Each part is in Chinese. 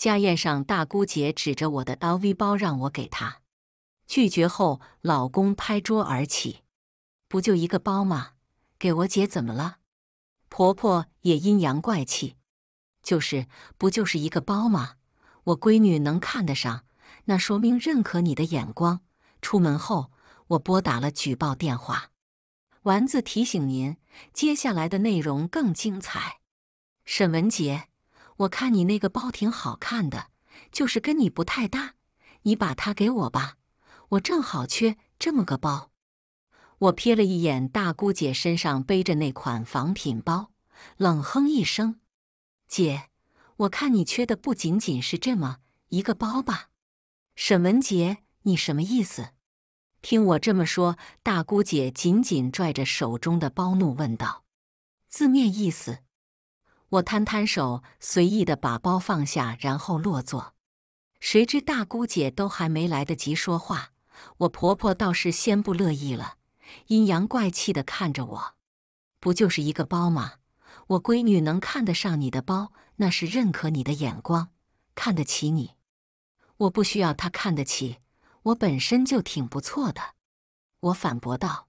家宴上，大姑姐指着我的 LV 包让我给她，拒绝后，老公拍桌而起：“不就一个包吗？给我姐怎么了？”婆婆也阴阳怪气：“就是，不就是一个包吗？我闺女能看得上，那说明认可你的眼光。”出门后，我拨打了举报电话。丸子提醒您，接下来的内容更精彩。沈文杰。我看你那个包挺好看的，就是跟你不太搭，你把它给我吧，我正好缺这么个包。我瞥了一眼大姑姐身上背着那款仿品包，冷哼一声：“姐，我看你缺的不仅仅是这么一个包吧？”沈文杰，你什么意思？听我这么说，大姑姐紧紧拽着手中的包，怒问道：“字面意思。”我摊摊手，随意的把包放下，然后落座。谁知大姑姐都还没来得及说话，我婆婆倒是先不乐意了，阴阳怪气的看着我：“不就是一个包吗？我闺女能看得上你的包，那是认可你的眼光，看得起你。我不需要她看得起我，本身就挺不错的。”我反驳道：“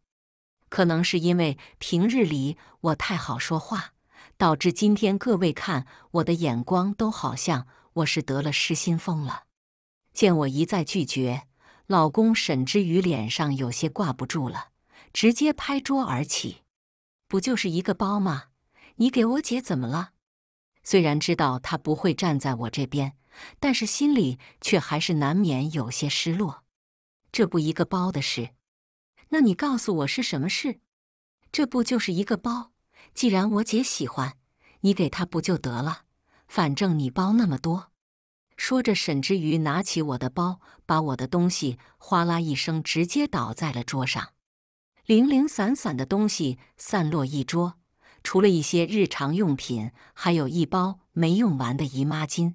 可能是因为平日里我太好说话。”导致今天各位看我的眼光都好像我是得了失心疯了。见我一再拒绝，老公沈之于脸上有些挂不住了，直接拍桌而起。不就是一个包吗？你给我姐怎么了？虽然知道他不会站在我这边，但是心里却还是难免有些失落。这不一个包的事？那你告诉我是什么事？这不就是一个包？既然我姐喜欢，你给她不就得了？反正你包那么多。说着，沈之余拿起我的包，把我的东西哗啦一声直接倒在了桌上，零零散散的东西散落一桌，除了一些日常用品，还有一包没用完的姨妈巾。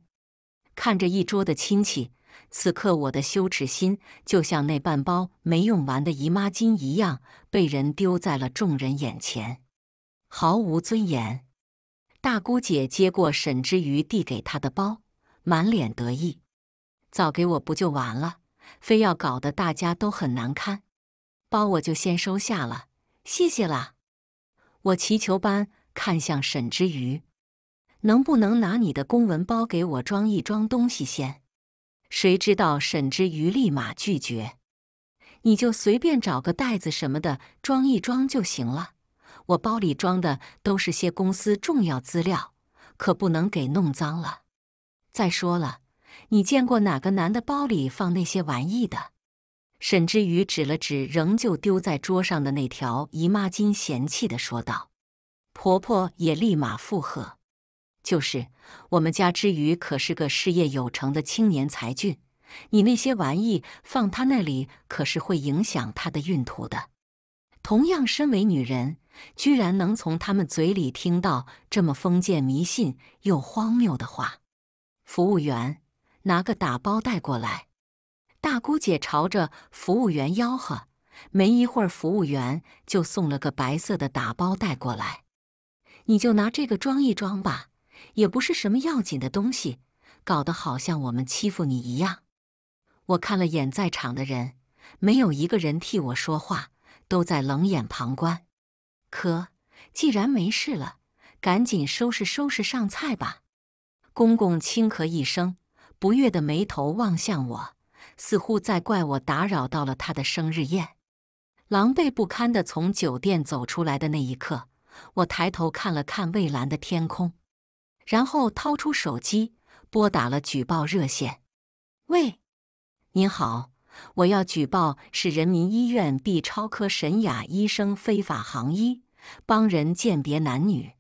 看着一桌的亲戚，此刻我的羞耻心就像那半包没用完的姨妈巾一样，被人丢在了众人眼前。毫无尊严。大姑姐接过沈之瑜递给她的包，满脸得意：“早给我不就完了？非要搞得大家都很难堪。包我就先收下了，谢谢啦。”我祈求般看向沈之瑜：“能不能拿你的公文包给我装一装东西先？”谁知道沈之瑜立马拒绝：“你就随便找个袋子什么的装一装就行了。”我包里装的都是些公司重要资料，可不能给弄脏了。再说了，你见过哪个男的包里放那些玩意的？沈之瑜指了指仍旧丢在桌上的那条姨妈巾，嫌弃的说道。婆婆也立马附和：“就是，我们家之瑜可是个事业有成的青年才俊，你那些玩意放他那里可是会影响他的孕途的。同样，身为女人。”居然能从他们嘴里听到这么封建迷信又荒谬的话！服务员，拿个打包袋过来！大姑姐朝着服务员吆喝。没一会儿，服务员就送了个白色的打包袋过来。你就拿这个装一装吧，也不是什么要紧的东西。搞得好像我们欺负你一样。我看了眼在场的人，没有一个人替我说话，都在冷眼旁观。可，既然没事了，赶紧收拾收拾上菜吧。公公轻咳一声，不悦的眉头望向我，似乎在怪我打扰到了他的生日宴。狼狈不堪的从酒店走出来的那一刻，我抬头看了看蔚蓝的天空，然后掏出手机拨打了举报热线。喂，您好，我要举报是人民医院 B 超科沈雅医生非法行医。帮人鉴别男女，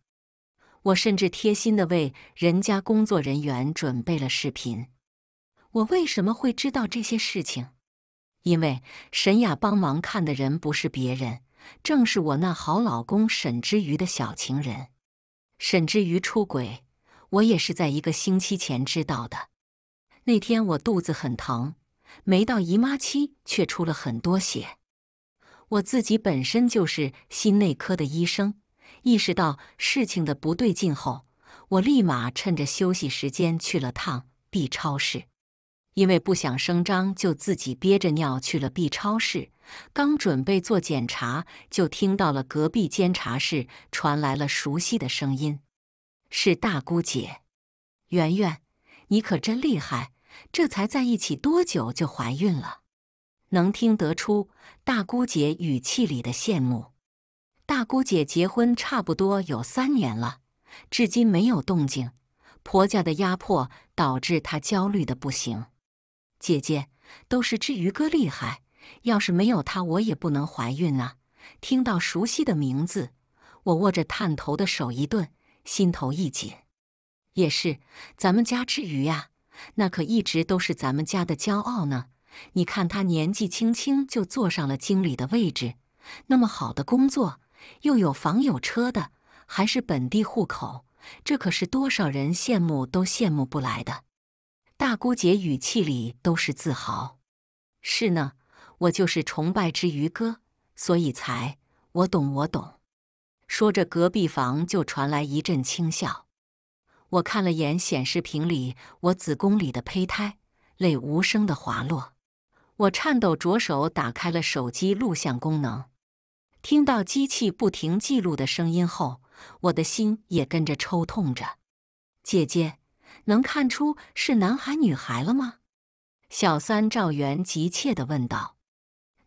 我甚至贴心的为人家工作人员准备了视频。我为什么会知道这些事情？因为沈雅帮忙看的人不是别人，正是我那好老公沈之余的小情人。沈之余出轨，我也是在一个星期前知道的。那天我肚子很疼，没到姨妈期却出了很多血。我自己本身就是心内科的医生，意识到事情的不对劲后，我立马趁着休息时间去了趟 B 超室，因为不想声张，就自己憋着尿去了 B 超室。刚准备做检查，就听到了隔壁监察室传来了熟悉的声音：“是大姑姐，圆圆，你可真厉害，这才在一起多久就怀孕了？”能听得出大姑姐语气里的羡慕。大姑姐结婚差不多有三年了，至今没有动静。婆家的压迫导致她焦虑的不行。姐姐，都是志于哥厉害，要是没有他，我也不能怀孕啊！听到熟悉的名字，我握着探头的手一顿，心头一紧。也是，咱们家志余呀，那可一直都是咱们家的骄傲呢。你看他年纪轻轻就坐上了经理的位置，那么好的工作，又有房有车的，还是本地户口，这可是多少人羡慕都羡慕不来的。大姑姐语气里都是自豪。是呢，我就是崇拜之余哥，所以才……我懂，我懂。说着，隔壁房就传来一阵轻笑。我看了眼显示屏里我子宫里的胚胎，泪无声的滑落。我颤抖着手打开了手机录像功能，听到机器不停记录的声音后，我的心也跟着抽痛着。姐姐，能看出是男孩女孩了吗？小三赵元急切的问道。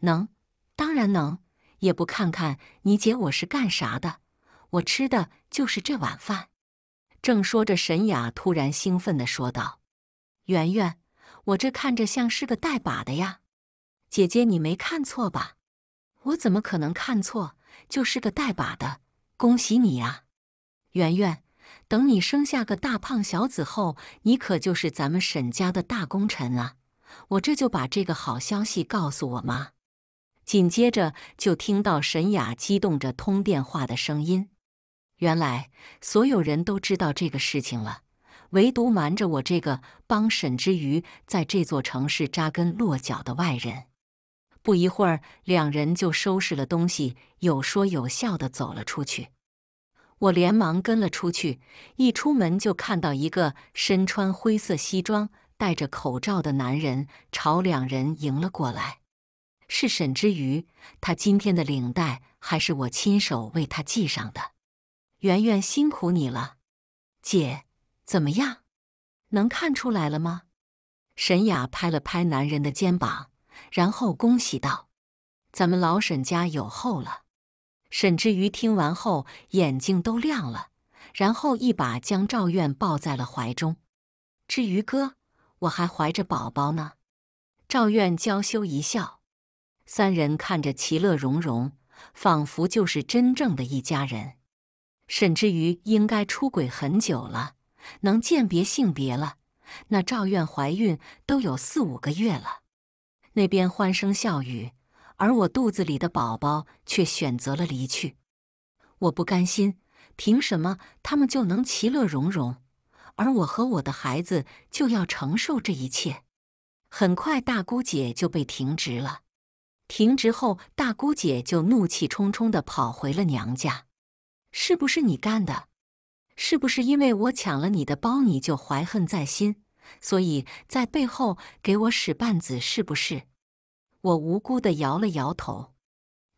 能，当然能，也不看看你姐我是干啥的，我吃的就是这碗饭。正说着，沈雅突然兴奋的说道：“圆圆。”我这看着像是个带把的呀，姐姐，你没看错吧？我怎么可能看错？就是个带把的，恭喜你啊，圆圆！等你生下个大胖小子后，你可就是咱们沈家的大功臣啊！我这就把这个好消息告诉我妈。紧接着就听到沈雅激动着通电话的声音，原来所有人都知道这个事情了。唯独瞒着我这个帮沈之余在这座城市扎根落脚的外人。不一会儿，两人就收拾了东西，有说有笑的走了出去。我连忙跟了出去，一出门就看到一个身穿灰色西装、戴着口罩的男人朝两人迎了过来。是沈之余，他今天的领带还是我亲手为他系上的。圆圆，辛苦你了，姐。怎么样，能看出来了吗？沈雅拍了拍男人的肩膀，然后恭喜道：“咱们老沈家有后了。”沈之瑜听完后眼睛都亮了，然后一把将赵院抱在了怀中。“之于哥，我还怀着宝宝呢。”赵院娇羞一笑。三人看着其乐融融，仿佛就是真正的一家人。沈之瑜应该出轨很久了。能鉴别性别了，那赵院怀孕都有四五个月了，那边欢声笑语，而我肚子里的宝宝却选择了离去。我不甘心，凭什么他们就能其乐融融，而我和我的孩子就要承受这一切？很快，大姑姐就被停职了。停职后，大姑姐就怒气冲冲地跑回了娘家。是不是你干的？是不是因为我抢了你的包，你就怀恨在心，所以在背后给我使绊子？是不是？我无辜的摇了摇头。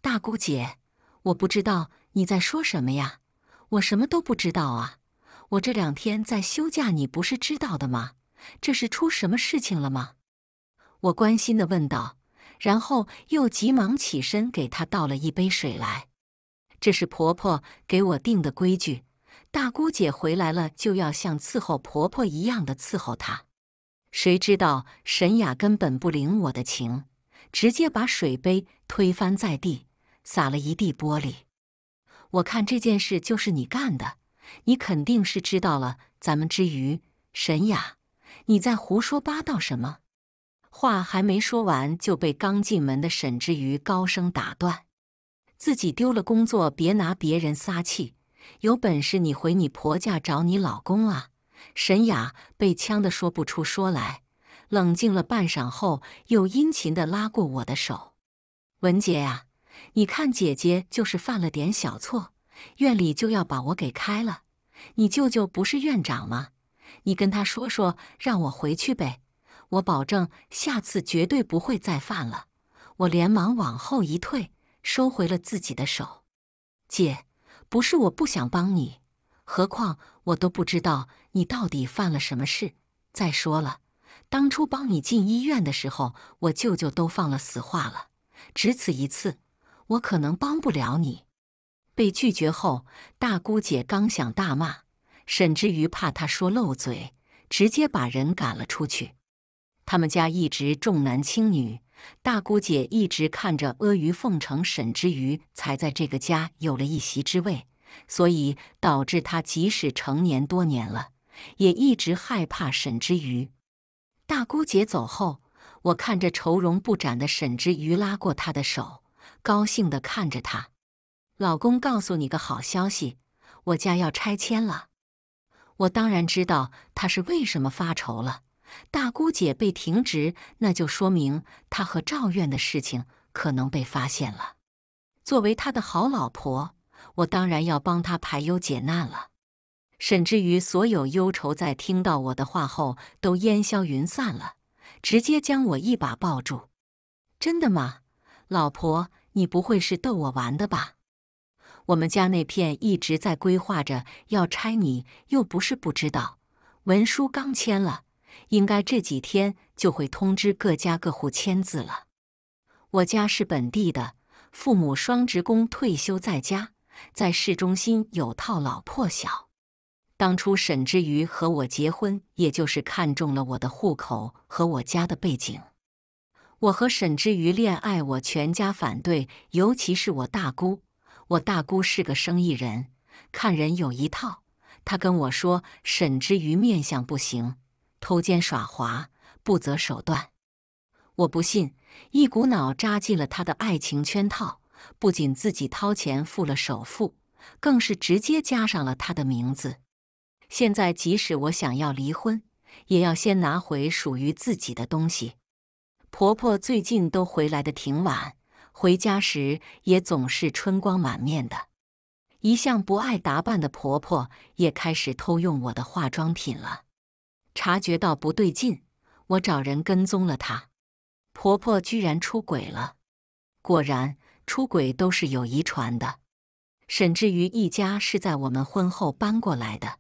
大姑姐，我不知道你在说什么呀，我什么都不知道啊。我这两天在休假，你不是知道的吗？这是出什么事情了吗？我关心的问道，然后又急忙起身给她倒了一杯水来。这是婆婆给我定的规矩。大姑姐回来了，就要像伺候婆婆一样的伺候她。谁知道沈雅根本不领我的情，直接把水杯推翻在地，撒了一地玻璃。我看这件事就是你干的，你肯定是知道了。咱们之余，沈雅，你在胡说八道什么？话还没说完，就被刚进门的沈之余高声打断：“自己丢了工作，别拿别人撒气。”有本事你回你婆家找你老公啊！沈雅被呛得说不出说来，冷静了半晌后，又殷勤地拉过我的手：“文杰呀，你看姐姐就是犯了点小错，院里就要把我给开了。你舅舅不是院长吗？你跟他说说，让我回去呗。我保证下次绝对不会再犯了。”我连忙往后一退，收回了自己的手，姐。不是我不想帮你，何况我都不知道你到底犯了什么事。再说了，当初帮你进医院的时候，我舅舅都放了死话了，只此一次，我可能帮不了你。被拒绝后，大姑姐刚想大骂，沈之余怕她说漏嘴，直接把人赶了出去。他们家一直重男轻女。大姑姐一直看着阿谀奉承沈之余，才在这个家有了一席之位，所以导致她即使成年多年了，也一直害怕沈之余。大姑姐走后，我看着愁容不展的沈之余拉过她的手，高兴地看着她：“老公，告诉你个好消息，我家要拆迁了。”我当然知道他是为什么发愁了。大姑姐被停职，那就说明她和赵院的事情可能被发现了。作为他的好老婆，我当然要帮他排忧解难了。沈之于所有忧愁在听到我的话后都烟消云散了，直接将我一把抱住。真的吗，老婆？你不会是逗我玩的吧？我们家那片一直在规划着要拆，你又不是不知道，文书刚签了。应该这几天就会通知各家各户签字了。我家是本地的，父母双职工退休在家，在市中心有套老破小。当初沈之瑜和我结婚，也就是看中了我的户口和我家的背景。我和沈之瑜恋爱，我全家反对，尤其是我大姑。我大姑是个生意人，看人有一套，她跟我说沈之瑜面相不行。偷奸耍滑，不择手段。我不信，一股脑扎进了他的爱情圈套。不仅自己掏钱付了首付，更是直接加上了他的名字。现在，即使我想要离婚，也要先拿回属于自己的东西。婆婆最近都回来的挺晚，回家时也总是春光满面的。一向不爱打扮的婆婆也开始偷用我的化妆品了。察觉到不对劲，我找人跟踪了她。婆婆居然出轨了，果然出轨都是有遗传的。沈之于一家是在我们婚后搬过来的，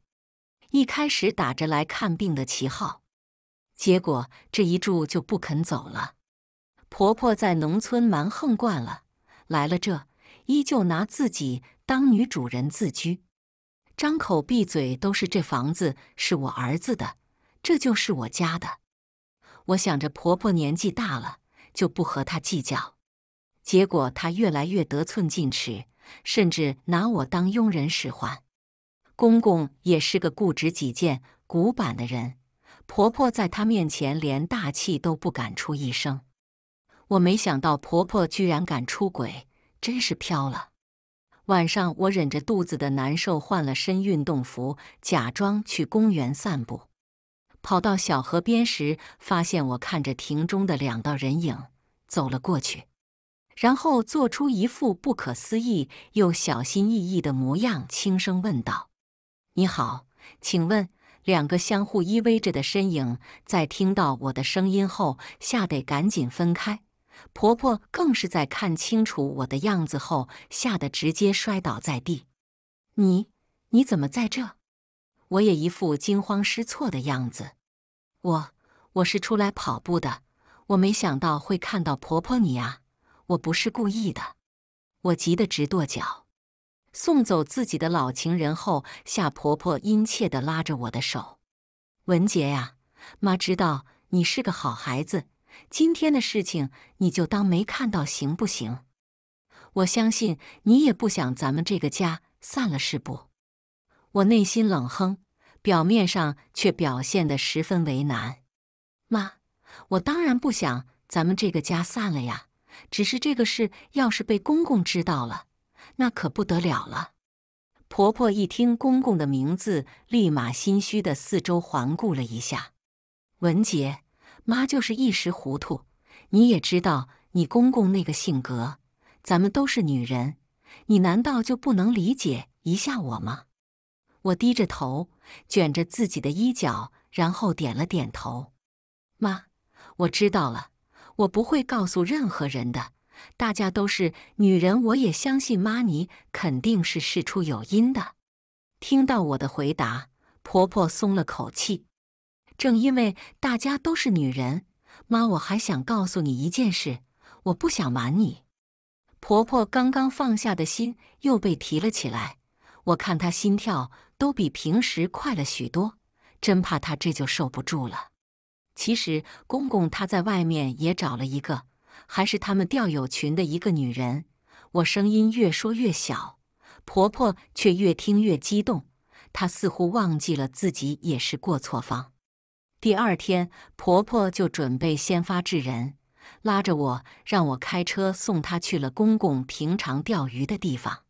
一开始打着来看病的旗号，结果这一住就不肯走了。婆婆在农村蛮横惯了，来了这依旧拿自己当女主人自居，张口闭嘴都是这房子是我儿子的。这就是我家的。我想着婆婆年纪大了，就不和她计较。结果她越来越得寸进尺，甚至拿我当佣人使唤。公公也是个固执己见、古板的人，婆婆在他面前连大气都不敢出一声。我没想到婆婆居然敢出轨，真是飘了。晚上我忍着肚子的难受，换了身运动服，假装去公园散步。跑到小河边时，发现我看着亭中的两道人影，走了过去，然后做出一副不可思议又小心翼翼的模样，轻声问道：“你好，请问？”两个相互依偎着的身影在听到我的声音后，吓得赶紧分开。婆婆更是在看清楚我的样子后，吓得直接摔倒在地。“你，你怎么在这？”我也一副惊慌失措的样子。我我是出来跑步的，我没想到会看到婆婆你啊！我不是故意的，我急得直跺脚。送走自己的老情人后，夏婆婆殷切的拉着我的手：“文杰呀，妈知道你是个好孩子，今天的事情你就当没看到，行不行？我相信你也不想咱们这个家散了，是不？”我内心冷哼，表面上却表现的十分为难。妈，我当然不想咱们这个家散了呀，只是这个事要是被公公知道了，那可不得了了。婆婆一听公公的名字，立马心虚的四周环顾了一下。文杰，妈就是一时糊涂，你也知道你公公那个性格，咱们都是女人，你难道就不能理解一下我吗？我低着头，卷着自己的衣角，然后点了点头。妈，我知道了，我不会告诉任何人的。大家都是女人，我也相信妈，你肯定是事出有因的。听到我的回答，婆婆松了口气。正因为大家都是女人，妈，我还想告诉你一件事，我不想瞒你。婆婆刚刚放下的心又被提了起来，我看她心跳。都比平时快了许多，真怕他这就受不住了。其实公公他在外面也找了一个，还是他们钓友群的一个女人。我声音越说越小，婆婆却越听越激动。她似乎忘记了自己也是过错方。第二天，婆婆就准备先发制人，拉着我让我开车送她去了公公平常钓鱼的地方，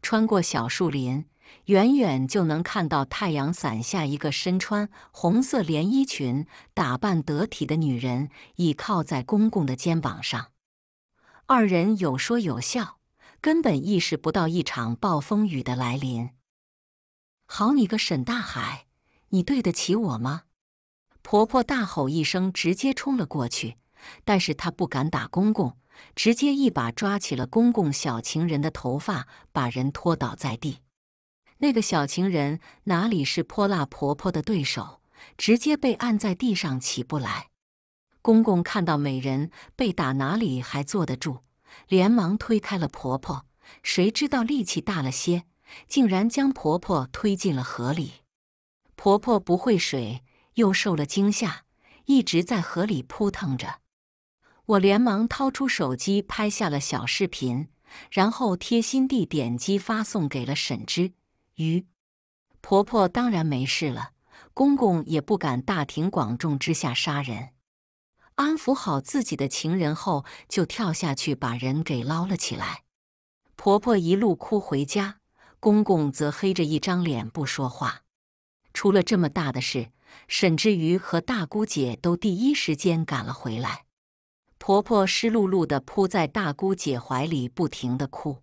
穿过小树林。远远就能看到太阳伞下，一个身穿红色连衣裙、打扮得体的女人倚靠在公公的肩膀上，二人有说有笑，根本意识不到一场暴风雨的来临。好你个沈大海，你对得起我吗？婆婆大吼一声，直接冲了过去，但是她不敢打公公，直接一把抓起了公公小情人的头发，把人拖倒在地。那个小情人哪里是泼辣婆婆的对手，直接被按在地上起不来。公公看到美人被打，哪里还坐得住，连忙推开了婆婆。谁知道力气大了些，竟然将婆婆推进了河里。婆婆不会水，又受了惊吓，一直在河里扑腾着。我连忙掏出手机拍下了小视频，然后贴心地点击发送给了沈芝。鱼婆婆当然没事了，公公也不敢大庭广众之下杀人。安抚好自己的情人后，就跳下去把人给捞了起来。婆婆一路哭回家，公公则黑着一张脸不说话。出了这么大的事，沈之余和大姑姐都第一时间赶了回来。婆婆湿漉漉的扑在大姑姐怀里，不停的哭。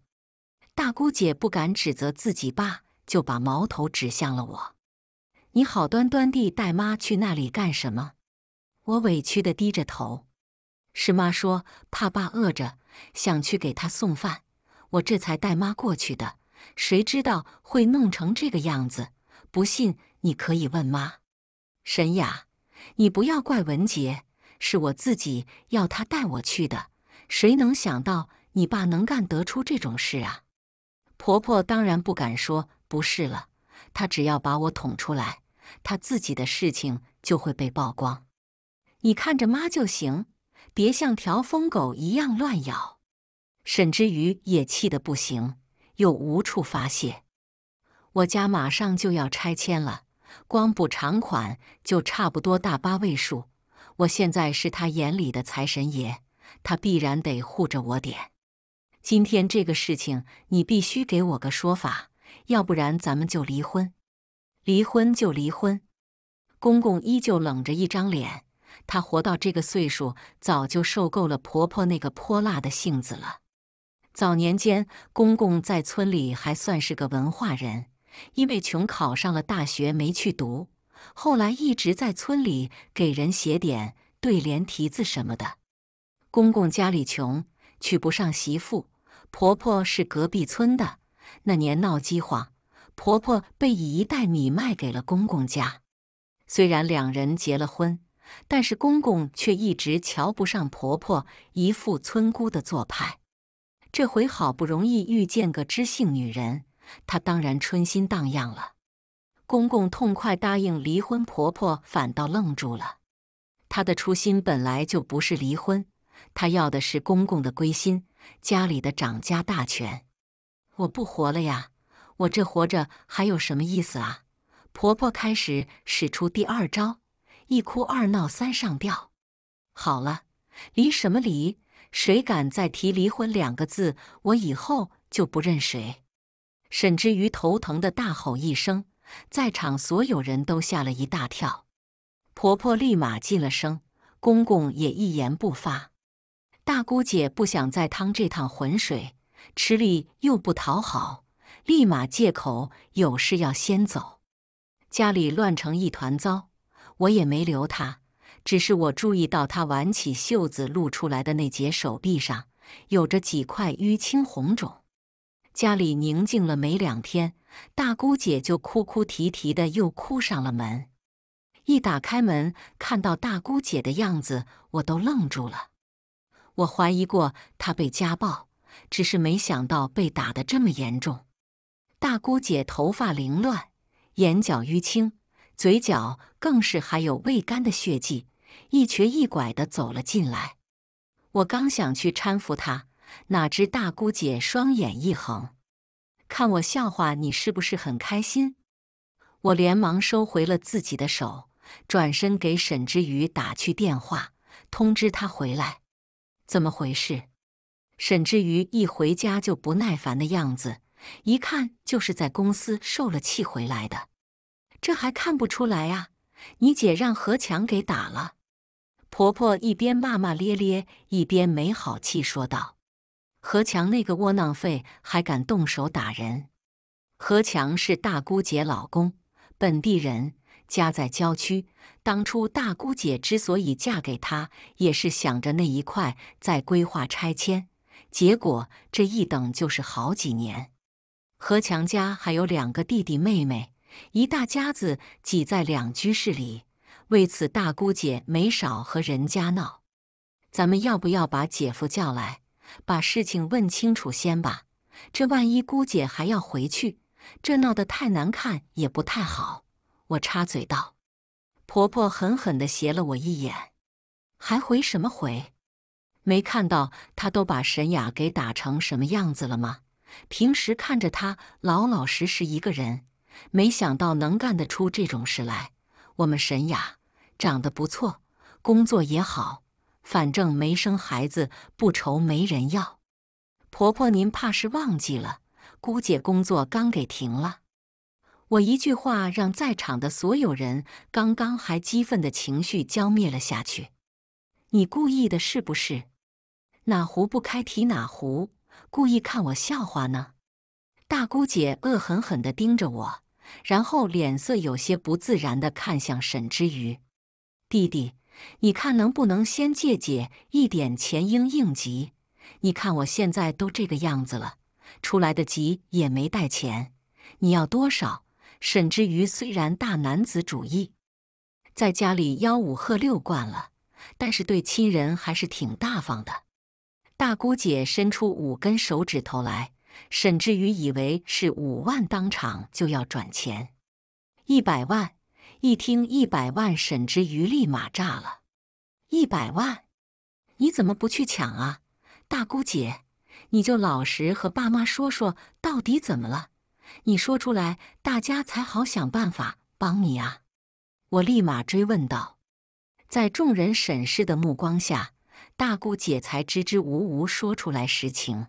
大姑姐不敢指责自己爸。就把矛头指向了我。你好端端地带妈去那里干什么？我委屈地低着头。是妈说怕爸饿着，想去给他送饭，我这才带妈过去的。谁知道会弄成这个样子？不信你可以问妈。沈雅，你不要怪文杰，是我自己要他带我去的。谁能想到你爸能干得出这种事啊？婆婆当然不敢说。不是了，他只要把我捅出来，他自己的事情就会被曝光。你看着妈就行，别像条疯狗一样乱咬。沈之余也气得不行，又无处发泄。我家马上就要拆迁了，光补偿款就差不多大八位数。我现在是他眼里的财神爷，他必然得护着我点。今天这个事情，你必须给我个说法。要不然咱们就离婚，离婚就离婚。公公依旧冷着一张脸。他活到这个岁数，早就受够了婆婆那个泼辣的性子了。早年间，公公在村里还算是个文化人，因为穷考上了大学没去读，后来一直在村里给人写点对联、题字什么的。公公家里穷，娶不上媳妇，婆婆是隔壁村的。那年闹饥荒，婆婆被以一袋米卖给了公公家。虽然两人结了婚，但是公公却一直瞧不上婆婆，一副村姑的做派。这回好不容易遇见个知性女人，她当然春心荡漾了。公公痛快答应离婚，婆婆反倒愣住了。她的初心本来就不是离婚，她要的是公公的归心，家里的掌家大权。我不活了呀！我这活着还有什么意思啊？婆婆开始使出第二招：一哭二闹三上吊。好了，离什么离？谁敢再提离婚两个字，我以后就不认谁！沈之瑜头疼的大吼一声，在场所有人都吓了一大跳。婆婆立马静了声，公公也一言不发。大姑姐不想再趟这趟浑水。吃力又不讨好，立马借口有事要先走，家里乱成一团糟，我也没留他。只是我注意到他挽起袖子露出来的那截手臂上有着几块淤青红肿。家里宁静了没两天，大姑姐就哭哭啼啼的又哭上了门。一打开门，看到大姑姐的样子，我都愣住了。我怀疑过她被家暴。只是没想到被打得这么严重，大姑姐头发凌乱，眼角淤青，嘴角更是还有未干的血迹，一瘸一拐地走了进来。我刚想去搀扶她，哪知大姑姐双眼一横，看我笑话，你是不是很开心？我连忙收回了自己的手，转身给沈之瑜打去电话，通知他回来。怎么回事？沈之余一回家就不耐烦的样子，一看就是在公司受了气回来的，这还看不出来呀？你姐让何强给打了。婆婆一边骂骂咧咧，一边没好气说道：“何强那个窝囊废还敢动手打人！何强是大姑姐老公，本地人，家在郊区。当初大姑姐之所以嫁给他，也是想着那一块在规划拆迁。”结果这一等就是好几年。何强家还有两个弟弟妹妹，一大家子挤在两居室里，为此大姑姐没少和人家闹。咱们要不要把姐夫叫来，把事情问清楚先吧？这万一姑姐还要回去，这闹得太难看也不太好。我插嘴道：“婆婆狠狠地斜了我一眼，还回什么回？”没看到他都把沈雅给打成什么样子了吗？平时看着他老老实实一个人，没想到能干得出这种事来。我们沈雅长得不错，工作也好，反正没生孩子不愁没人要。婆婆，您怕是忘记了，姑姐工作刚给停了。我一句话让在场的所有人刚刚还激愤的情绪浇灭了下去。你故意的是不是？哪壶不开提哪壶，故意看我笑话呢？大姑姐恶狠狠地盯着我，然后脸色有些不自然地看向沈之余。弟弟，你看能不能先借借一点钱应应急？你看我现在都这个样子了，出来的急也没带钱，你要多少？沈之余虽然大男子主义，在家里吆五喝六惯了，但是对亲人还是挺大方的。大姑姐伸出五根手指头来，沈之余以为是五万，当场就要转钱一百万。一听一百万，沈之余立马炸了。一百万，你怎么不去抢啊，大姑姐？你就老实和爸妈说说，到底怎么了？你说出来，大家才好想办法帮你啊！我立马追问道，在众人审视的目光下。大姑姐才支支吾吾说出来实情，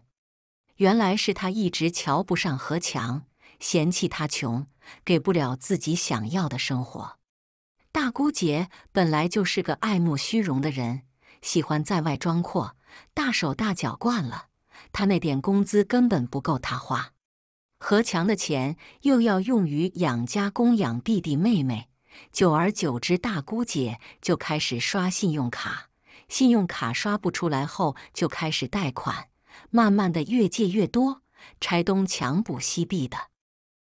原来是她一直瞧不上何强，嫌弃他穷，给不了自己想要的生活。大姑姐本来就是个爱慕虚荣的人，喜欢在外装阔，大手大脚惯了。他那点工资根本不够他花，何强的钱又要用于养家、供养弟弟妹妹，久而久之，大姑姐就开始刷信用卡。信用卡刷不出来后就开始贷款，慢慢的越借越多，拆东墙补西壁的，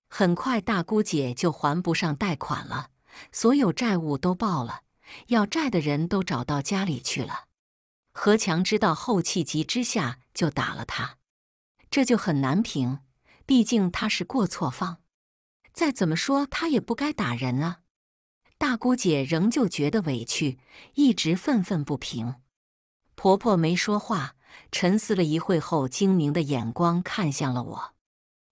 很快大姑姐就还不上贷款了，所有债务都爆了，要债的人都找到家里去了。何强知道后气急之下就打了他，这就很难评，毕竟他是过错方，再怎么说他也不该打人啊。大姑姐仍旧觉得委屈，一直愤愤不平。婆婆没说话，沉思了一会后，精明的眼光看向了我。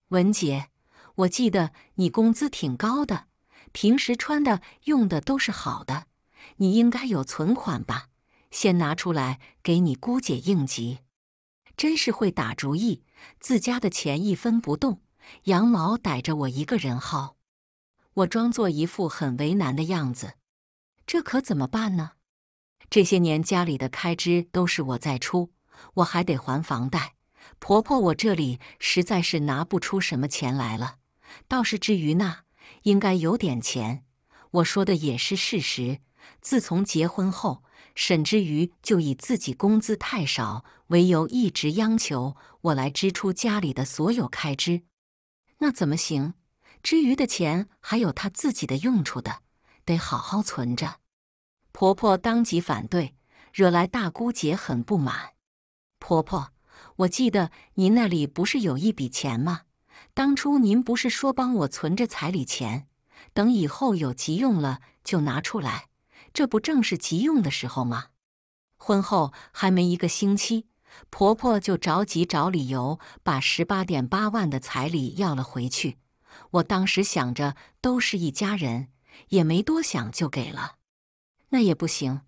文姐，我记得你工资挺高的，平时穿的、用的都是好的，你应该有存款吧？先拿出来给你姑姐应急。真是会打主意，自家的钱一分不动，羊毛逮着我一个人薅。我装作一副很为难的样子，这可怎么办呢？这些年家里的开支都是我在出，我还得还房贷。婆婆，我这里实在是拿不出什么钱来了。倒是至于那，应该有点钱。我说的也是事实。自从结婚后，沈之余就以自己工资太少为由，一直央求我来支出家里的所有开支，那怎么行？之余的钱还有她自己的用处的，得好好存着。婆婆当即反对，惹来大姑姐很不满。婆婆，我记得您那里不是有一笔钱吗？当初您不是说帮我存着彩礼钱，等以后有急用了就拿出来？这不正是急用的时候吗？婚后还没一个星期，婆婆就着急找理由把十八点八万的彩礼要了回去。我当时想着都是一家人，也没多想就给了。那也不行，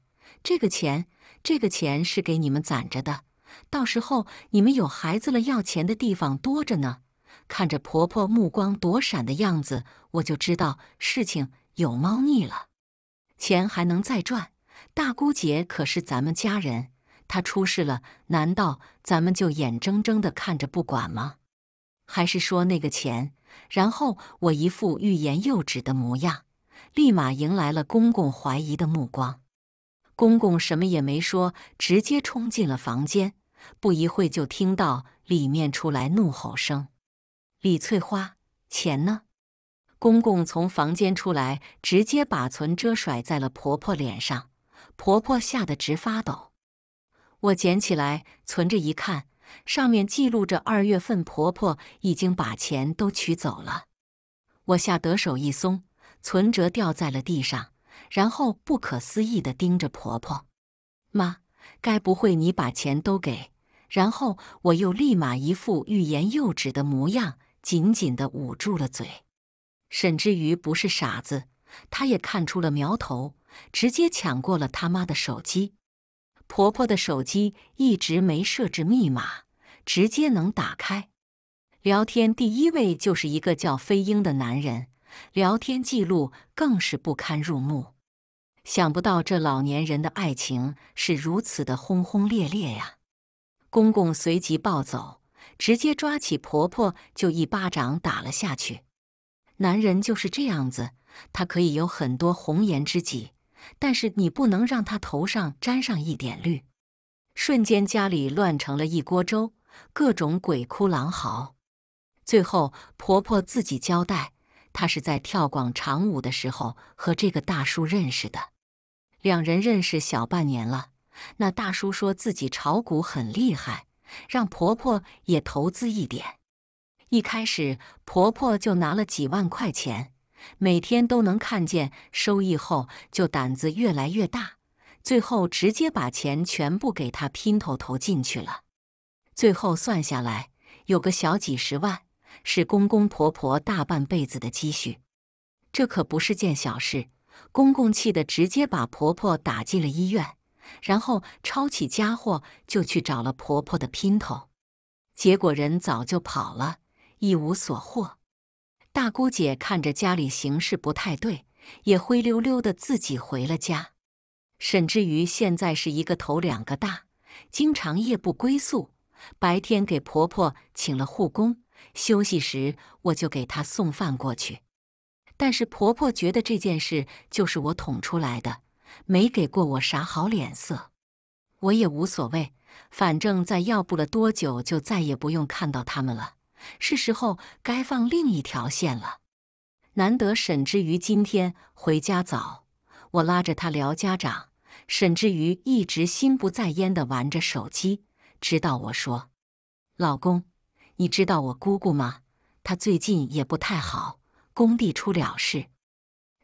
这个钱，这个钱是给你们攒着的。到时候你们有孩子了，要钱的地方多着呢。看着婆婆目光躲闪的样子，我就知道事情有猫腻了。钱还能再赚？大姑姐可是咱们家人，她出事了，难道咱们就眼睁睁地看着不管吗？还是说那个钱？然后我一副欲言又止的模样，立马迎来了公公怀疑的目光。公公什么也没说，直接冲进了房间。不一会就听到里面出来怒吼声：“李翠花，钱呢？”公公从房间出来，直接把存折甩在了婆婆脸上。婆婆吓得直发抖。我捡起来存着一看。上面记录着二月份，婆婆已经把钱都取走了。我吓得手一松，存折掉在了地上，然后不可思议的盯着婆婆：“妈，该不会你把钱都给？”然后我又立马一副欲言又止的模样，紧紧的捂住了嘴。沈之宇不是傻子，他也看出了苗头，直接抢过了他妈的手机。婆婆的手机一直没设置密码，直接能打开。聊天第一位就是一个叫飞鹰的男人，聊天记录更是不堪入目。想不到这老年人的爱情是如此的轰轰烈烈呀！公公随即暴走，直接抓起婆婆就一巴掌打了下去。男人就是这样子，他可以有很多红颜知己。但是你不能让他头上沾上一点绿。瞬间，家里乱成了一锅粥，各种鬼哭狼嚎。最后，婆婆自己交代，她是在跳广场舞的时候和这个大叔认识的，两人认识小半年了。那大叔说自己炒股很厉害，让婆婆也投资一点。一开始，婆婆就拿了几万块钱。每天都能看见收益后，就胆子越来越大，最后直接把钱全部给他姘头投进去了。最后算下来有个小几十万，是公公婆婆大半辈子的积蓄，这可不是件小事。公公气得直接把婆婆打进了医院，然后抄起家伙就去找了婆婆的姘头，结果人早就跑了，一无所获。大姑姐看着家里形势不太对，也灰溜溜的自己回了家。沈之余现在是一个头两个大，经常夜不归宿，白天给婆婆请了护工，休息时我就给她送饭过去。但是婆婆觉得这件事就是我捅出来的，没给过我啥好脸色。我也无所谓，反正再要不了多久就再也不用看到他们了。是时候该放另一条线了。难得沈之瑜今天回家早，我拉着他聊家长。沈之瑜一直心不在焉地玩着手机，直到我说：“老公，你知道我姑姑吗？她最近也不太好，工地出了事，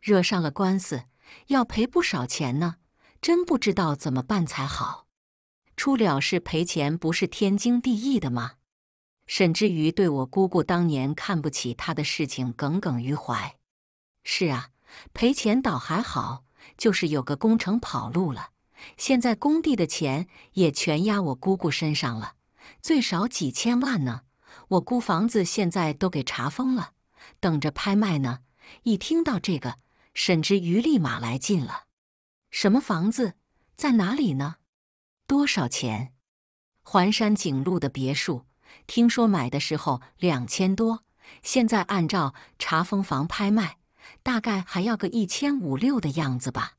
惹上了官司，要赔不少钱呢。真不知道怎么办才好。出了事赔钱不是天经地义的吗？”沈之于对我姑姑当年看不起他的事情耿耿于怀。是啊，赔钱倒还好，就是有个工程跑路了，现在工地的钱也全压我姑姑身上了，最少几千万呢。我姑房子现在都给查封了，等着拍卖呢。一听到这个，沈之宇立马来劲了。什么房子？在哪里呢？多少钱？环山景路的别墅。听说买的时候两千多，现在按照查封房拍卖，大概还要个一千五六的样子吧。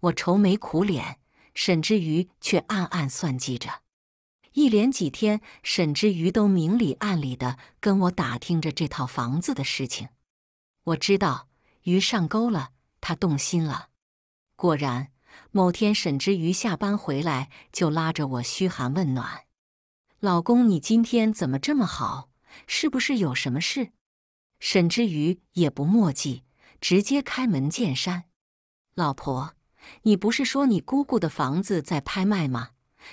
我愁眉苦脸，沈之余却暗暗算计着。一连几天，沈之余都明里暗里的跟我打听着这套房子的事情。我知道鱼上钩了，他动心了。果然，某天沈之余下班回来，就拉着我嘘寒问暖。老公，你今天怎么这么好？是不是有什么事？沈之余也不墨迹，直接开门见山：“老婆，你不是说你姑姑的房子在拍卖吗？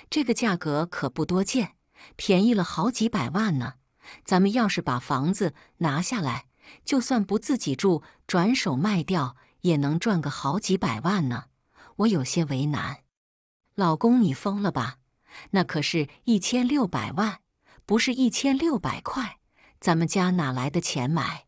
这个价格可不多见，便宜了好几百万呢。咱们要是把房子拿下来，就算不自己住，转手卖掉也能赚个好几百万呢。”我有些为难：“老公，你疯了吧？”那可是一千六百万，不是一千六百块。咱们家哪来的钱买？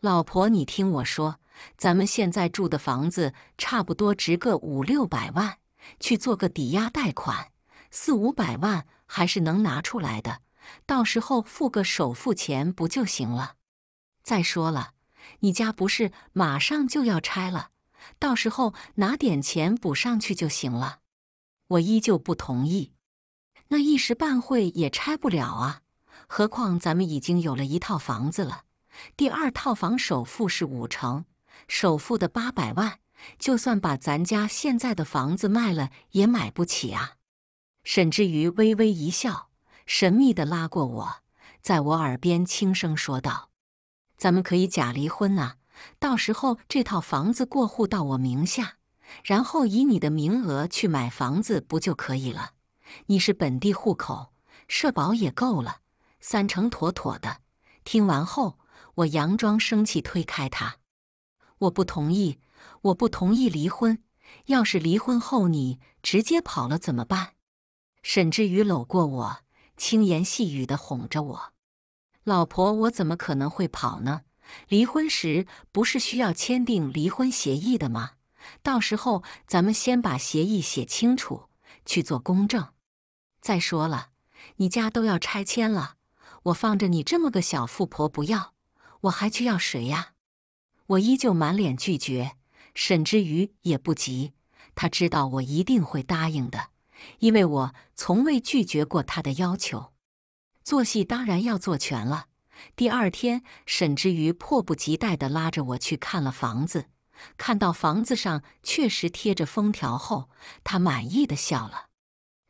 老婆，你听我说，咱们现在住的房子差不多值个五六百万，去做个抵押贷款，四五百万还是能拿出来的。到时候付个首付钱不就行了？再说了，你家不是马上就要拆了，到时候拿点钱补上去就行了。我依旧不同意。那一时半会也拆不了啊！何况咱们已经有了一套房子了，第二套房首付是五成，首付的八百万，就算把咱家现在的房子卖了也买不起啊！沈之余微微一笑，神秘的拉过我，在我耳边轻声说道：“咱们可以假离婚啊，到时候这套房子过户到我名下，然后以你的名额去买房子，不就可以了？”你是本地户口，社保也够了，三成妥妥的。听完后，我佯装生气，推开他。我不同意，我不同意离婚。要是离婚后你直接跑了怎么办？沈志宇搂过我，轻言细语地哄着我：“老婆，我怎么可能会跑呢？离婚时不是需要签订离婚协议的吗？到时候咱们先把协议写清楚，去做公证。”再说了，你家都要拆迁了，我放着你这么个小富婆不要，我还去要谁呀？我依旧满脸拒绝。沈之余也不急，他知道我一定会答应的，因为我从未拒绝过他的要求。做戏当然要做全了。第二天，沈之余迫不及待地拉着我去看了房子，看到房子上确实贴着封条后，他满意的笑了。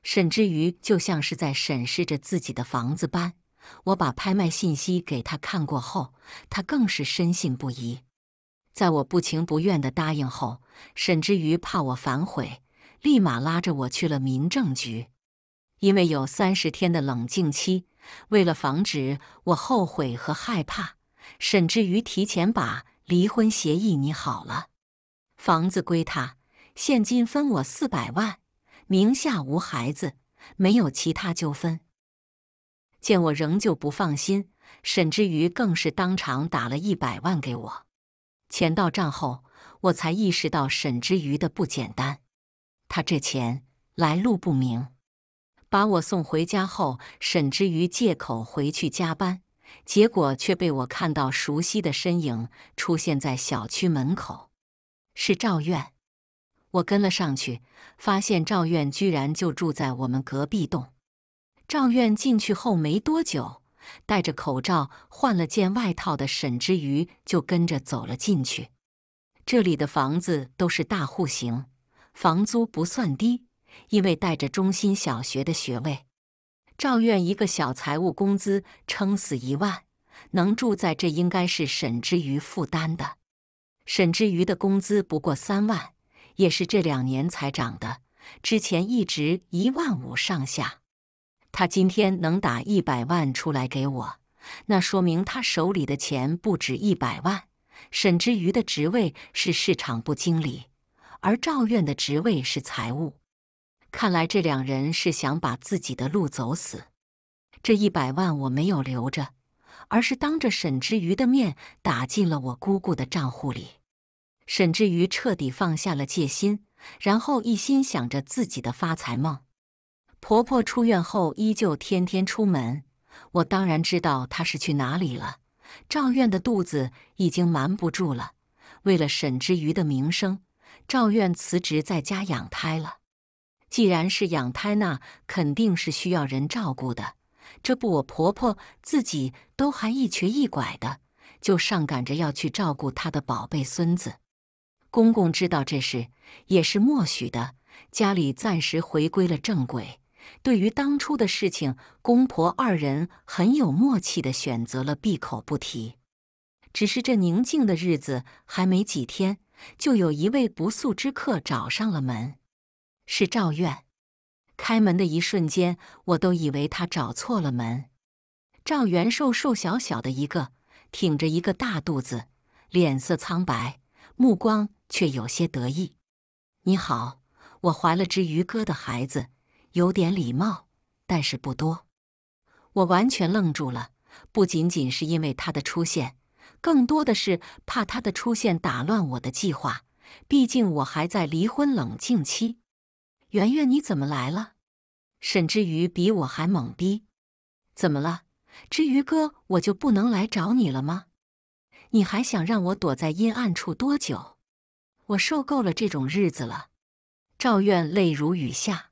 沈之余就像是在审视着自己的房子般，我把拍卖信息给他看过后，他更是深信不疑。在我不情不愿的答应后，沈之余怕我反悔，立马拉着我去了民政局。因为有三十天的冷静期，为了防止我后悔和害怕，沈之余提前把离婚协议拟好了，房子归他，现金分我四百万。名下无孩子，没有其他纠纷。见我仍旧不放心，沈之余更是当场打了一百万给我。钱到账后，我才意识到沈之余的不简单。他这钱来路不明。把我送回家后，沈之余借口回去加班，结果却被我看到熟悉的身影出现在小区门口。是赵院。我跟了上去，发现赵院居然就住在我们隔壁栋。赵院进去后没多久，戴着口罩换了件外套的沈之余就跟着走了进去。这里的房子都是大户型，房租不算低，因为带着中心小学的学位。赵院一个小财务工资撑死一万，能住在这应该是沈之余负担的。沈之余的工资不过三万。也是这两年才涨的，之前一直一万五上下。他今天能打一百万出来给我，那说明他手里的钱不止一百万。沈之余的职位是市场部经理，而赵院的职位是财务。看来这两人是想把自己的路走死。这一百万我没有留着，而是当着沈之余的面打进了我姑姑的账户里。沈之余彻底放下了戒心，然后一心想着自己的发财梦。婆婆出院后依旧天天出门，我当然知道她是去哪里了。赵院的肚子已经瞒不住了，为了沈之余的名声，赵院辞职在家养胎了。既然是养胎，那肯定是需要人照顾的。这不，我婆婆自己都还一瘸一拐的，就上赶着要去照顾她的宝贝孙子。公公知道这事，也是默许的，家里暂时回归了正轨。对于当初的事情，公婆二人很有默契的选择了闭口不提。只是这宁静的日子还没几天，就有一位不速之客找上了门，是赵院。开门的一瞬间，我都以为他找错了门。赵元寿瘦小小的一个，挺着一个大肚子，脸色苍白，目光。却有些得意。你好，我怀了之鱼哥的孩子，有点礼貌，但是不多。我完全愣住了，不仅仅是因为他的出现，更多的是怕他的出现打乱我的计划。毕竟我还在离婚冷静期。圆圆，你怎么来了？沈之余比我还懵逼。怎么了？之鱼哥，我就不能来找你了吗？你还想让我躲在阴暗处多久？我受够了这种日子了，赵院泪如雨下。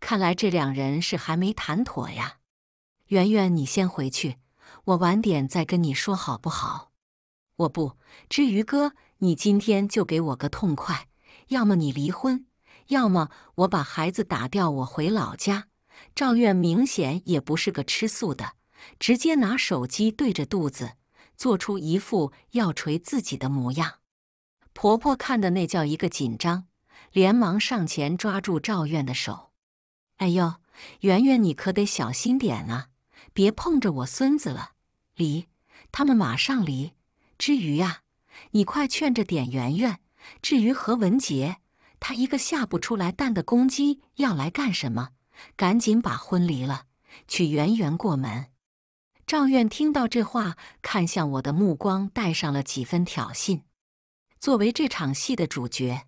看来这两人是还没谈妥呀。圆圆，你先回去，我晚点再跟你说，好不好？我不。至于哥，你今天就给我个痛快，要么你离婚，要么我把孩子打掉，我回老家。赵院明显也不是个吃素的，直接拿手机对着肚子，做出一副要捶自己的模样。婆婆看的那叫一个紧张，连忙上前抓住赵院的手：“哎呦，圆圆，你可得小心点啊，别碰着我孙子了。离，他们马上离。至于啊，你快劝着点圆圆。至于何文杰，他一个下不出来蛋的公鸡要来干什么？赶紧把婚离了，娶圆圆过门。”赵院听到这话，看向我的目光带上了几分挑衅。作为这场戏的主角，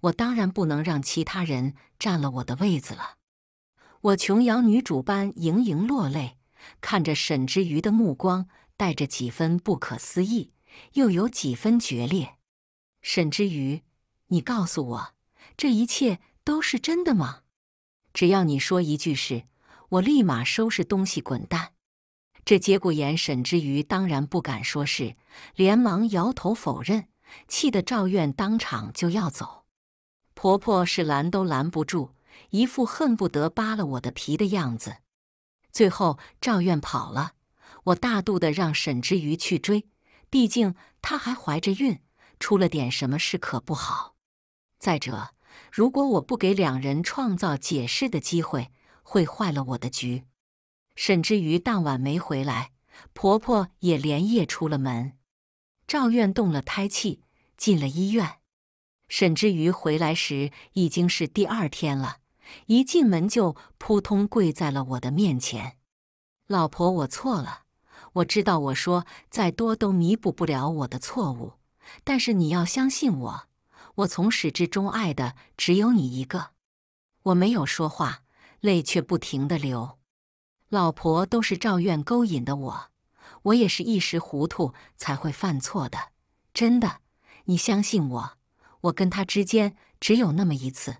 我当然不能让其他人占了我的位子了。我琼瑶女主般盈盈落泪，看着沈之余的目光，带着几分不可思议，又有几分决裂。沈之余，你告诉我，这一切都是真的吗？只要你说一句是，我立马收拾东西滚蛋。这节骨眼，沈之余当然不敢说是，连忙摇头否认。气得赵院当场就要走，婆婆是拦都拦不住，一副恨不得扒了我的皮的样子。最后赵院跑了，我大度的让沈之瑜去追，毕竟她还怀着孕，出了点什么事可不好。再者，如果我不给两人创造解释的机会，会坏了我的局。沈之瑜当晚没回来，婆婆也连夜出了门。赵院动了胎气，进了医院。沈之瑜回来时已经是第二天了，一进门就扑通跪在了我的面前：“老婆，我错了，我知道我说再多都弥补不了我的错误，但是你要相信我，我从始至终爱的只有你一个。”我没有说话，泪却不停的流。老婆都是赵院勾引的我。我也是一时糊涂才会犯错的，真的，你相信我。我跟他之间只有那么一次。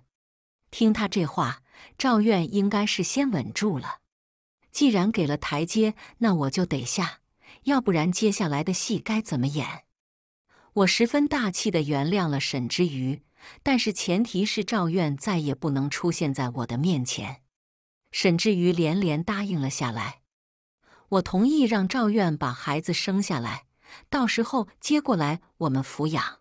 听他这话，赵院应该是先稳住了。既然给了台阶，那我就得下，要不然接下来的戏该怎么演？我十分大气的原谅了沈之余，但是前提是赵院再也不能出现在我的面前。沈之余连连答应了下来。我同意让赵院把孩子生下来，到时候接过来我们抚养。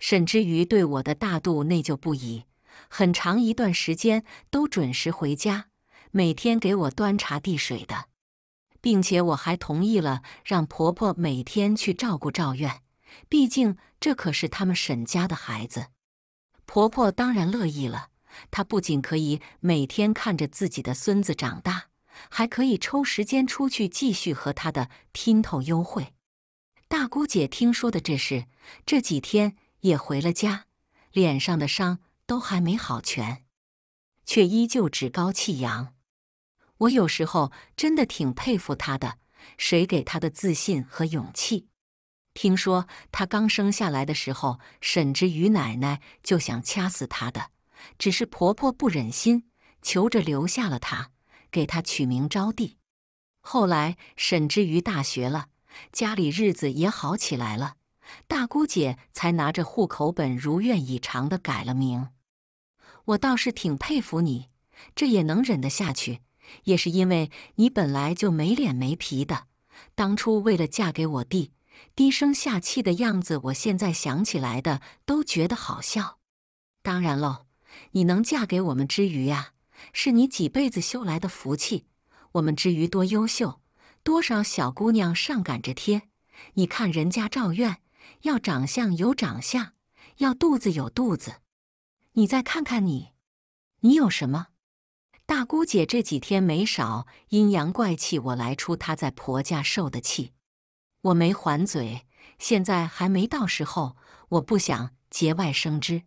沈之余对我的大度内疚不已，很长一段时间都准时回家，每天给我端茶递水的，并且我还同意了让婆婆每天去照顾赵院，毕竟这可是他们沈家的孩子。婆婆当然乐意了，她不仅可以每天看着自己的孙子长大。还可以抽时间出去继续和他的姘头幽会。大姑姐听说的这事，这几天也回了家，脸上的伤都还没好全，却依旧趾高气扬。我有时候真的挺佩服她的，谁给她的自信和勇气？听说她刚生下来的时候，沈之于奶奶就想掐死她的，只是婆婆不忍心，求着留下了她。给他取名招娣，后来沈之瑜大学了，家里日子也好起来了，大姑姐才拿着户口本如愿以偿的改了名。我倒是挺佩服你，这也能忍得下去，也是因为你本来就没脸没皮的。当初为了嫁给我弟，低声下气的样子，我现在想起来的都觉得好笑。当然喽，你能嫁给我们之余呀。是你几辈子修来的福气。我们之于多优秀，多少小姑娘上赶着贴。你看人家赵院，要长相有长相，要肚子有肚子。你再看看你，你有什么？大姑姐这几天没少阴阳怪气我来出她在婆家受的气，我没还嘴，现在还没到时候，我不想节外生枝。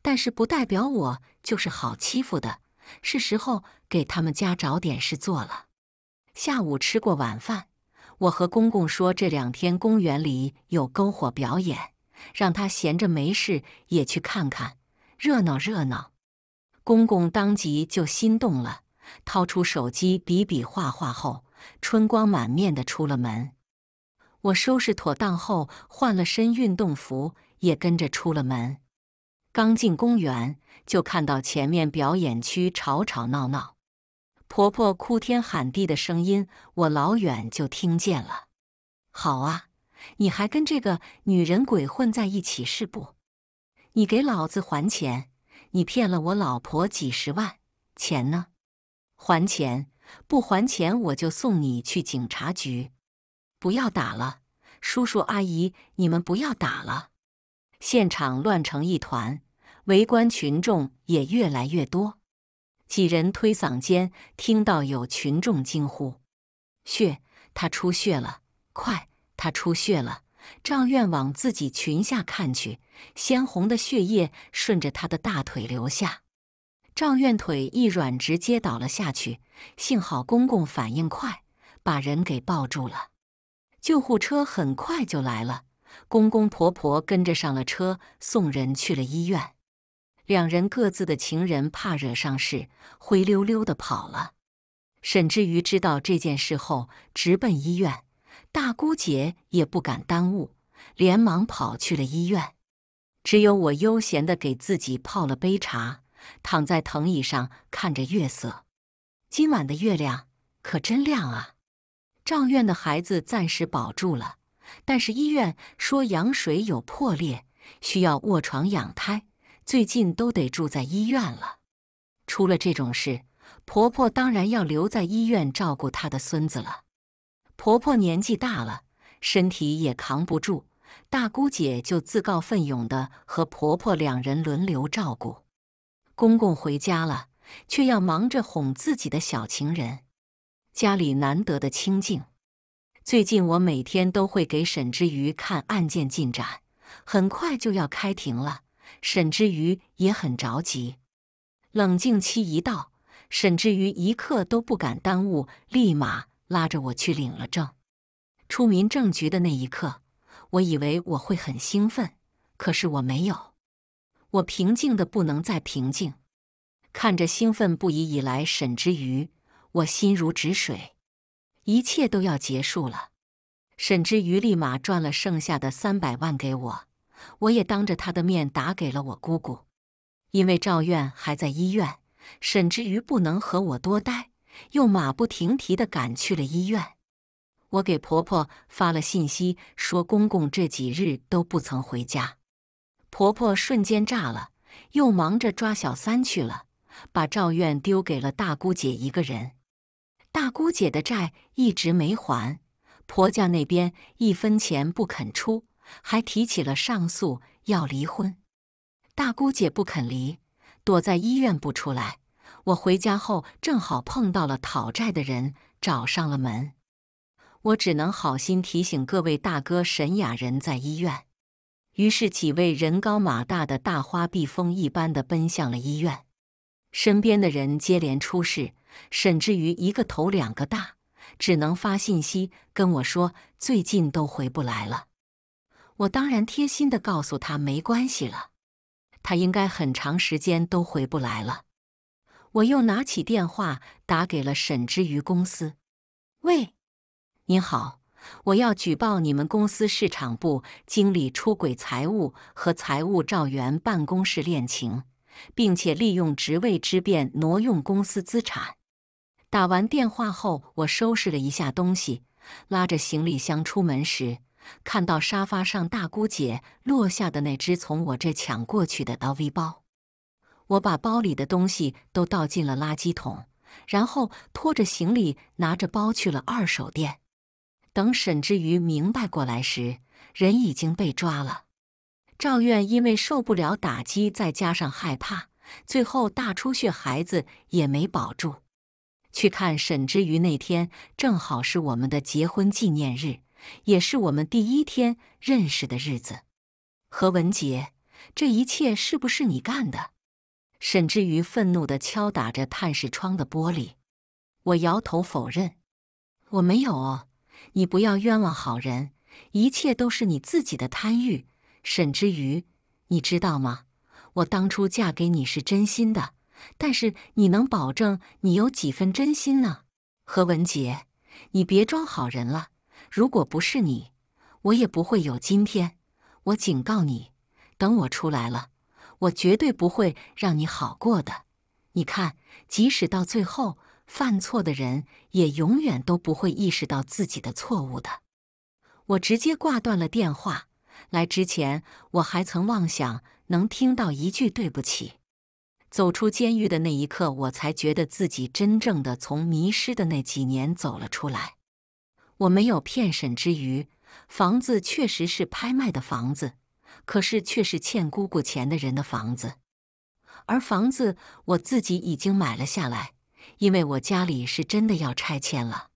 但是不代表我就是好欺负的。是时候给他们家找点事做了。下午吃过晚饭，我和公公说这两天公园里有篝火表演，让他闲着没事也去看看，热闹热闹。公公当即就心动了，掏出手机比比划划后，春光满面的出了门。我收拾妥当后，换了身运动服，也跟着出了门。刚进公园，就看到前面表演区吵吵闹闹，婆婆哭天喊地的声音，我老远就听见了。好啊，你还跟这个女人鬼混在一起是不？你给老子还钱！你骗了我老婆几十万，钱呢？还钱！不还钱，我就送你去警察局！不要打了，叔叔阿姨，你们不要打了！现场乱成一团。围观群众也越来越多，几人推搡间听到有群众惊呼：“血！他出血了！快！他出血了！”赵愿往自己裙下看去，鲜红的血液顺着他的大腿流下，赵愿腿一软，直接倒了下去。幸好公公反应快，把人给抱住了。救护车很快就来了，公公婆婆跟着上了车，送人去了医院。两人各自的情人怕惹上事，灰溜溜的跑了。沈志宇知道这件事后，直奔医院。大姑姐也不敢耽误，连忙跑去了医院。只有我悠闲的给自己泡了杯茶，躺在藤椅上看着月色。今晚的月亮可真亮啊！赵院的孩子暂时保住了，但是医院说羊水有破裂，需要卧床养胎。最近都得住在医院了，出了这种事，婆婆当然要留在医院照顾她的孙子了。婆婆年纪大了，身体也扛不住，大姑姐就自告奋勇的和婆婆两人轮流照顾。公公回家了，却要忙着哄自己的小情人，家里难得的清静。最近我每天都会给沈之余看案件进展，很快就要开庭了。沈之余也很着急，冷静期一到，沈之余一刻都不敢耽误，立马拉着我去领了证。出民政局的那一刻，我以为我会很兴奋，可是我没有，我平静的不能再平静。看着兴奋不已以来沈之余，我心如止水，一切都要结束了。沈之余立马赚了剩下的三百万给我。我也当着他的面打给了我姑姑，因为赵院还在医院，沈之余不能和我多待，又马不停蹄地赶去了医院。我给婆婆发了信息，说公公这几日都不曾回家，婆婆瞬间炸了，又忙着抓小三去了，把赵院丢给了大姑姐一个人。大姑姐的债一直没还，婆家那边一分钱不肯出。还提起了上诉要离婚，大姑姐不肯离，躲在医院不出来。我回家后正好碰到了讨债的人，找上了门，我只能好心提醒各位大哥沈雅人在医院。于是几位人高马大的大花臂风一般的奔向了医院，身边的人接连出事，沈志宇一个头两个大，只能发信息跟我说最近都回不来了。我当然贴心地告诉他没关系了，他应该很长时间都回不来了。我又拿起电话打给了沈之于公司。喂，您好，我要举报你们公司市场部经理出轨财务和财务赵源办公室恋情，并且利用职位之便挪用公司资产。打完电话后，我收拾了一下东西，拉着行李箱出门时。看到沙发上大姑姐落下的那只从我这抢过去的 LV 包，我把包里的东西都倒进了垃圾桶，然后拖着行李拿着包去了二手店。等沈之余明白过来时，人已经被抓了。赵院因为受不了打击，再加上害怕，最后大出血，孩子也没保住。去看沈之余那天正好是我们的结婚纪念日。也是我们第一天认识的日子，何文杰，这一切是不是你干的？沈之瑜愤怒地敲打着探视窗的玻璃。我摇头否认，我没有哦，你不要冤枉好人，一切都是你自己的贪欲。沈之瑜，你知道吗？我当初嫁给你是真心的，但是你能保证你有几分真心呢？何文杰，你别装好人了。如果不是你，我也不会有今天。我警告你，等我出来了，我绝对不会让你好过的。你看，即使到最后犯错的人，也永远都不会意识到自己的错误的。我直接挂断了电话。来之前，我还曾妄想能听到一句对不起。走出监狱的那一刻，我才觉得自己真正的从迷失的那几年走了出来。我没有骗审之余，房子确实是拍卖的房子，可是却是欠姑姑钱的人的房子，而房子我自己已经买了下来，因为我家里是真的要拆迁了。